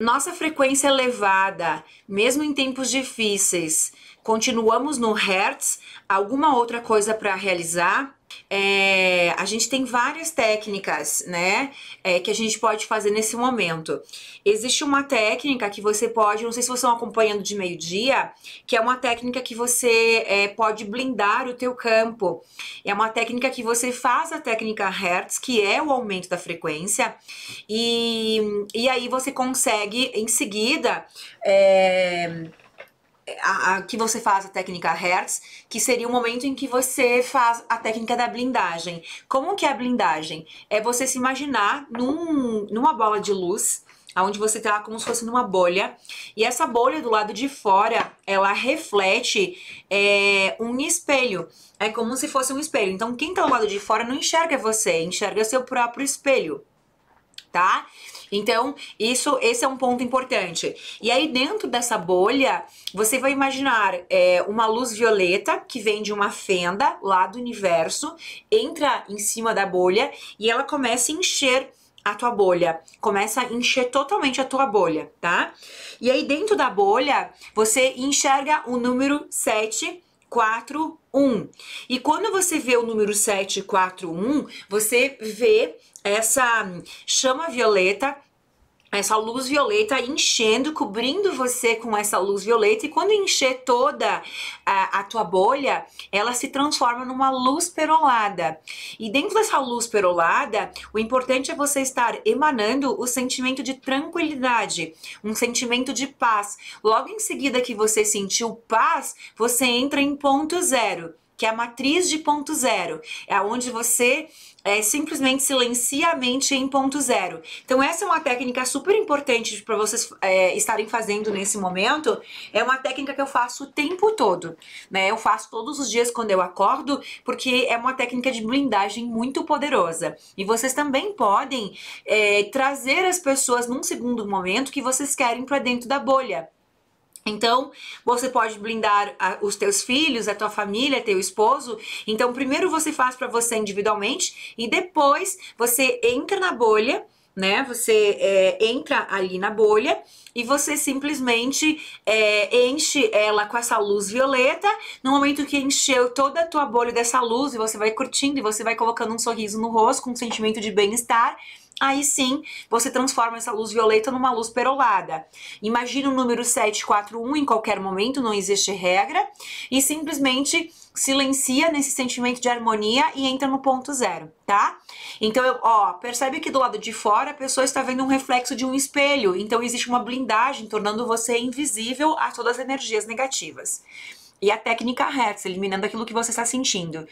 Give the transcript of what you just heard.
Nossa frequência elevada, é mesmo em tempos difíceis, continuamos no Hertz, alguma outra coisa para realizar? é, a gente tem várias técnicas, né, é, que a gente pode fazer nesse momento. Existe uma técnica que você pode, não sei se vocês estão é acompanhando de meio-dia, que é uma técnica que você é, pode blindar o teu campo. É uma técnica que você faz a técnica Hertz, que é o aumento da frequência, e, e aí você consegue, em seguida, é, a, a, que você faz a técnica Hertz, que seria o momento em que você faz a técnica da blindagem. Como que é a blindagem? É você se imaginar num, numa bola de luz, onde você está como se fosse numa bolha, e essa bolha do lado de fora, ela reflete é, um espelho. É como se fosse um espelho. Então, quem está do lado de fora não enxerga você, enxerga seu próprio espelho tá? Então, isso, esse é um ponto importante. E aí, dentro dessa bolha, você vai imaginar é, uma luz violeta que vem de uma fenda lá do universo, entra em cima da bolha e ela começa a encher a tua bolha, começa a encher totalmente a tua bolha, tá? E aí, dentro da bolha, você enxerga o número 7 741. E quando você vê o número 741, você vê essa hum, chama violeta essa luz violeta enchendo, cobrindo você com essa luz violeta, e quando encher toda a, a, tua bolha, ela se transforma numa luz perolada. E dentro dessa luz perolada, o importante é você estar emanando o sentimento de tranquilidade, um sentimento de paz. Logo em seguida que você sentiu paz, você entra em ponto zero que é a matriz de ponto zero, é onde você é, simplesmente silencia a mente em ponto zero. Então, essa é uma técnica super importante para vocês é, estarem fazendo nesse momento. É uma técnica que eu faço o tempo todo, né? Eu faço todos os dias quando eu acordo, porque é uma técnica de blindagem muito poderosa. E vocês também podem é, trazer as pessoas num segundo momento que vocês querem para dentro da bolha. Então, você pode blindar os teus filhos, a tua família, teu esposo. Então, primeiro você faz para você individualmente e depois você entra na bolha né? Você é, entra ali na bolha e você simplesmente é, enche ela com essa luz violeta. No momento que encheu toda a tua bolha dessa luz, e você vai curtindo e você vai colocando um sorriso no rosto, com um sentimento de bem-estar. Aí sim, você transforma essa luz violeta numa luz perolada. Imagina o número 741 em qualquer momento, não existe regra, e simplesmente silencia nesse sentimento de harmonia e entra no ponto zero, tá? Então, ó, percebe que do lado de fora a pessoa está vendo um reflexo de um espelho, então existe uma blindagem tornando você invisível a todas as energias negativas. E a técnica Hertz, eliminando aquilo que você está sentindo.